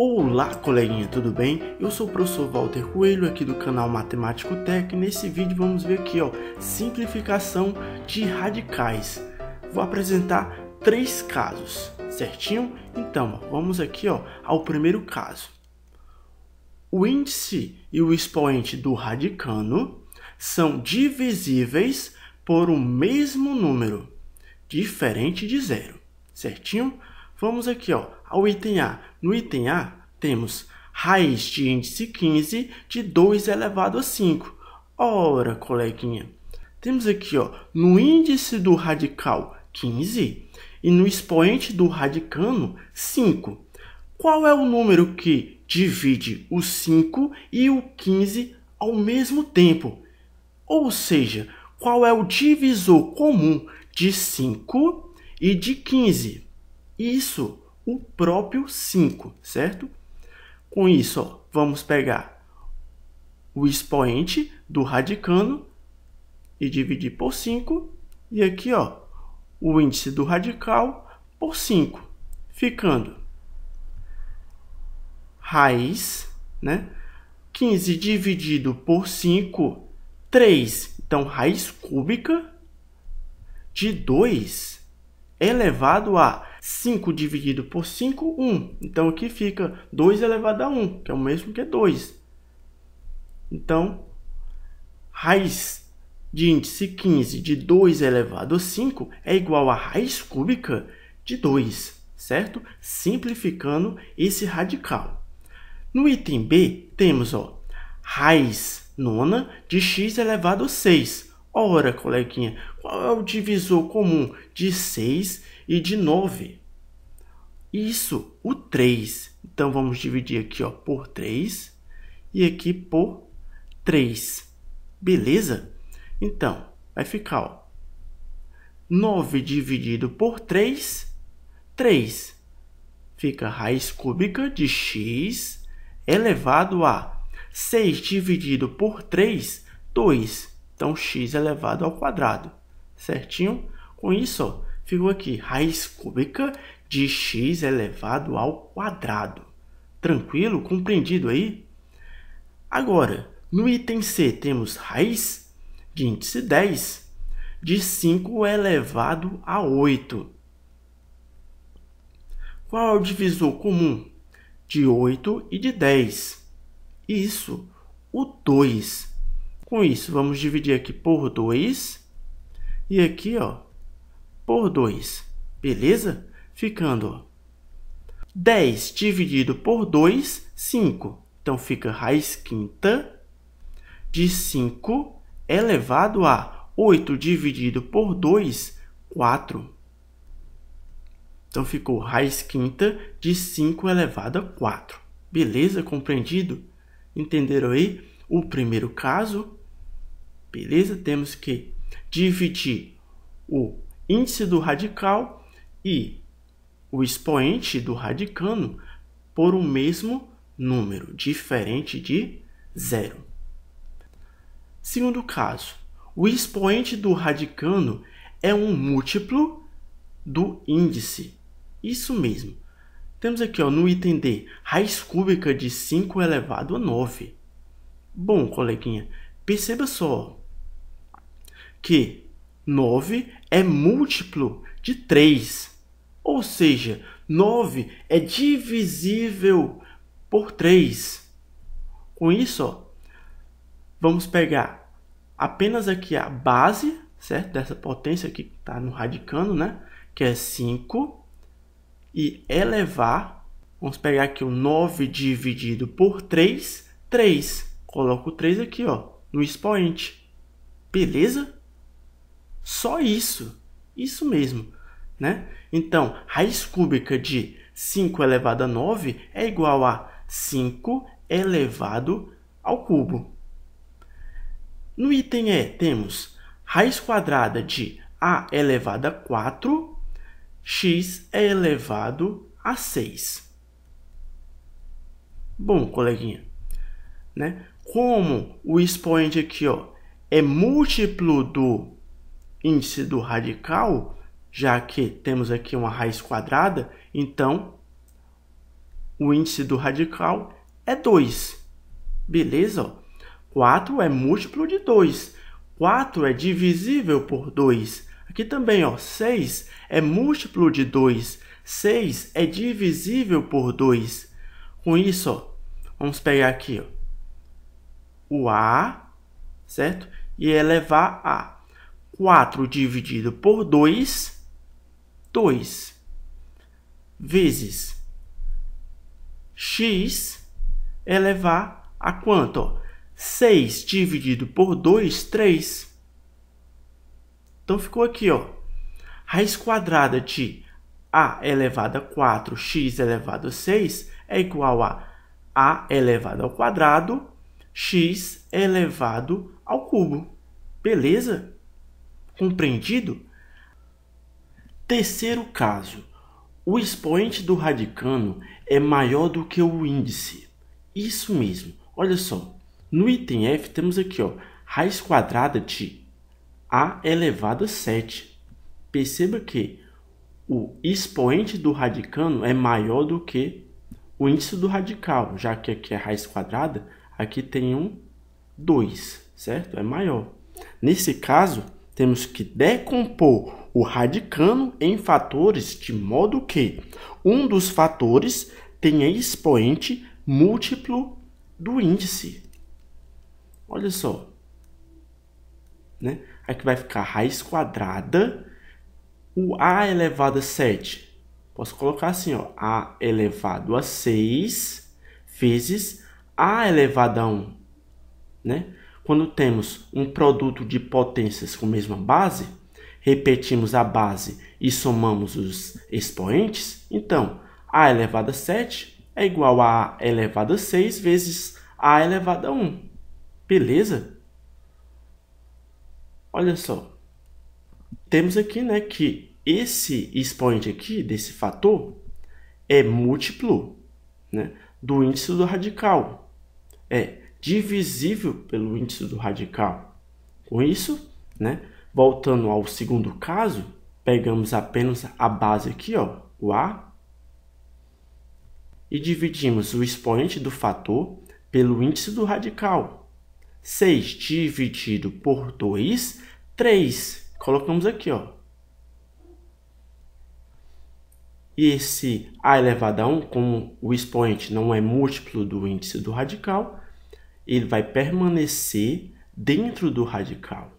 Olá, coleguinha, tudo bem? Eu sou o professor Walter Coelho aqui do canal Matemático Tech. Nesse vídeo vamos ver aqui, ó, simplificação de radicais. Vou apresentar três casos, certinho? Então, vamos aqui, ó, ao primeiro caso. O índice e o expoente do radicano são divisíveis por um mesmo número, diferente de zero, certinho? Vamos aqui, ó, ao item A. No item A, temos raiz de índice 15 de 2 elevado a 5. Ora, coleguinha, temos aqui ó, no índice do radical 15 e no expoente do radicano 5. Qual é o número que divide o 5 e o 15 ao mesmo tempo? Ou seja, qual é o divisor comum de 5 e de 15? Isso o próprio 5, certo? Com isso, ó, vamos pegar o expoente do radicano e dividir por 5. E aqui, ó, o índice do radical por 5, ficando raiz, né? 15 dividido por 5, 3. Então, raiz cúbica de 2 elevado a 5 dividido por 5, 1. Então aqui fica 2 elevado a 1, que é o mesmo que 2. Então, raiz de índice 15 de 2 elevado a 5 é igual à raiz cúbica de 2, certo? Simplificando esse radical. No item B, temos ó, raiz nona de x elevado a 6. Ora, coleguinha, qual é o divisor comum de 6 e de 9. Isso, o 3. Então vamos dividir aqui ó, por 3 e aqui por 3. Beleza? Então, vai ficar ó, 9 dividido por 3, 3. Fica raiz cúbica de x elevado a 6 dividido por 3, 2. Então, x elevado ao quadrado, certinho? Com isso, ó, Ficou aqui raiz cúbica de x elevado ao quadrado. Tranquilo? Compreendido aí? Agora, no item C temos raiz de índice 10 de 5 elevado a 8. Qual é o divisor comum? De 8 e de 10. Isso, o 2. Com isso, vamos dividir aqui por 2. E aqui, ó, por 2, beleza? Ficando 10 dividido por 2, 5. Então fica raiz quinta de 5 elevado a 8 dividido por 2, 4. Então ficou raiz quinta de 5 elevado a 4. Beleza? Compreendido? Entenderam aí o primeiro caso? Beleza? Temos que dividir o índice do radical e o expoente do radicano por um mesmo número, diferente de zero. Segundo caso, o expoente do radicano é um múltiplo do índice. Isso mesmo. Temos aqui ó, no item D, raiz cúbica de 5 elevado a 9. Bom, coleguinha, perceba só que 9 é múltiplo de 3. Ou seja, 9 é divisível por 3. Com isso, ó, vamos pegar apenas aqui a base, certo? Dessa potência aqui que está no radicando, né? Que é 5. E elevar, vamos pegar aqui o 9 dividido por 3, 3. Coloco o 3 aqui, ó, no expoente. Beleza? Só isso. Isso mesmo, né? Então, raiz cúbica de 5 elevado a 9 é igual a 5 elevado ao cubo. No item E, temos raiz quadrada de a elevado a 4, x é elevado a 6. Bom, coleguinha, né? como o expoente aqui ó, é múltiplo do índice do radical, já que temos aqui uma raiz quadrada, então o índice do radical é 2. Beleza? 4 é múltiplo de 2. 4 é divisível por 2. Aqui também, 6 é múltiplo de 2. 6 é divisível por 2. Com isso, ó, vamos pegar aqui ó, o A, certo? E elevar a 4 dividido por 2, 2 vezes x elevar a quanto? 6 dividido por 2, 3. Então ficou aqui, ó. Raiz quadrada de a elevado a 4, x elevado a 6 é igual a a elevado ao quadrado, x elevado ao cubo. Beleza? Compreendido? Terceiro caso. O expoente do radicano é maior do que o índice. Isso mesmo. Olha só. No item F temos aqui, ó, raiz quadrada de a elevado a 7. Perceba que o expoente do radicano é maior do que o índice do radical, já que aqui é raiz quadrada, aqui tem um 2, certo? É maior. Nesse caso, temos que decompor o radicano em fatores de modo que um dos fatores tenha expoente múltiplo do índice. Olha só. Né? Aqui vai ficar raiz quadrada, o a elevado a 7. Posso colocar assim, ó, a elevado a 6 vezes a elevado a 1, né? Quando temos um produto de potências com a mesma base, repetimos a base e somamos os expoentes, então a elevada 7 é igual a a elevada 6 vezes a elevada 1. Beleza? Olha só. Temos aqui né, que esse expoente aqui, desse fator, é múltiplo né, do índice do radical. É divisível pelo índice do radical. Com isso, né, voltando ao segundo caso, pegamos apenas a base aqui, ó, o A, e dividimos o expoente do fator pelo índice do radical. 6 dividido por 2, 3. Colocamos aqui, ó. E esse a elevado a 1, como o expoente não é múltiplo do índice do radical, ele vai permanecer dentro do radical.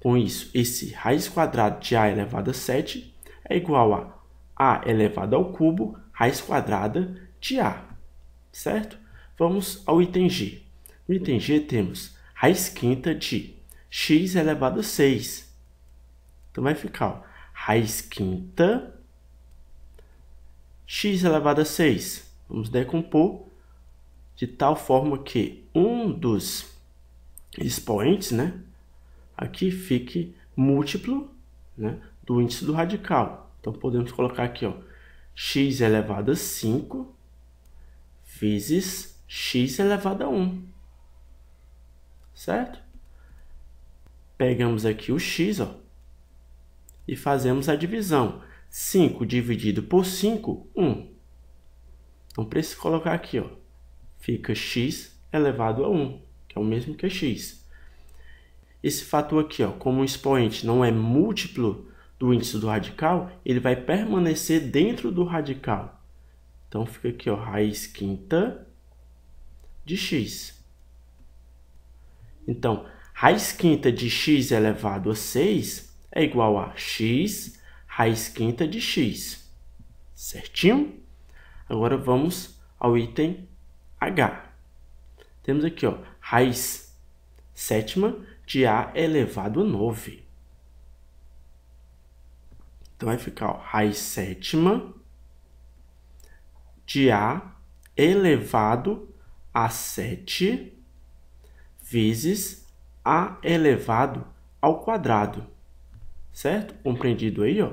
Com isso, esse raiz quadrada de a elevado a 7 é igual a a elevado ao cubo raiz quadrada de a, certo? Vamos ao item g. No item g temos raiz quinta de x elevado a 6. Então vai ficar ó, raiz quinta x elevado a 6. Vamos decompor de tal forma que um dos expoentes, né, aqui fique múltiplo, né, do índice do radical. Então podemos colocar aqui, ó, x elevado a 5 vezes x elevado a 1. Certo? Pegamos aqui o x, ó, e fazemos a divisão. 5 dividido por 5, 1. Então, para se colocar aqui, ó, fica x elevado a 1, que é o mesmo que x. Esse fator aqui, ó, como o expoente não é múltiplo do índice do radical, ele vai permanecer dentro do radical. Então fica aqui, ó, raiz quinta de x. Então, raiz quinta de x elevado a 6 é igual a x raiz quinta de x. Certinho? Agora vamos ao item H. Temos aqui, ó, raiz sétima de A elevado a 9. Então, vai ficar ó, raiz sétima de A elevado a 7 vezes A elevado ao quadrado. Certo? Compreendido aí, ó?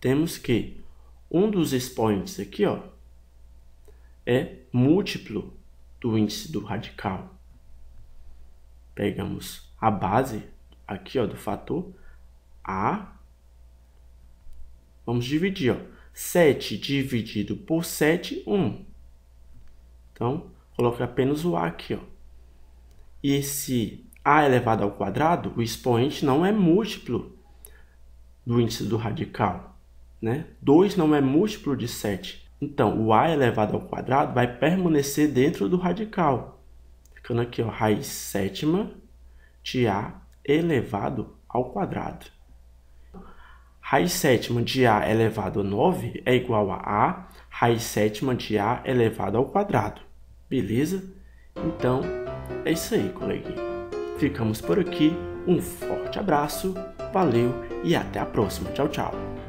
Temos que um dos expoentes aqui, ó, é múltiplo do índice do radical. Pegamos a base aqui ó, do fator A. Vamos dividir. Ó. 7 dividido por 7, 1. Então, coloque apenas o A aqui. Ó. E esse A elevado ao quadrado, o expoente não é múltiplo do índice do radical. Né? 2 não é múltiplo de 7. Então, o a elevado ao quadrado vai permanecer dentro do radical, ficando aqui ó, raiz sétima de a elevado ao quadrado. Raiz sétima de a elevado a 9 é igual a a raiz sétima de a elevado ao quadrado. Beleza? Então, é isso aí, coleguinha. Ficamos por aqui. Um forte abraço, valeu e até a próxima. Tchau, tchau.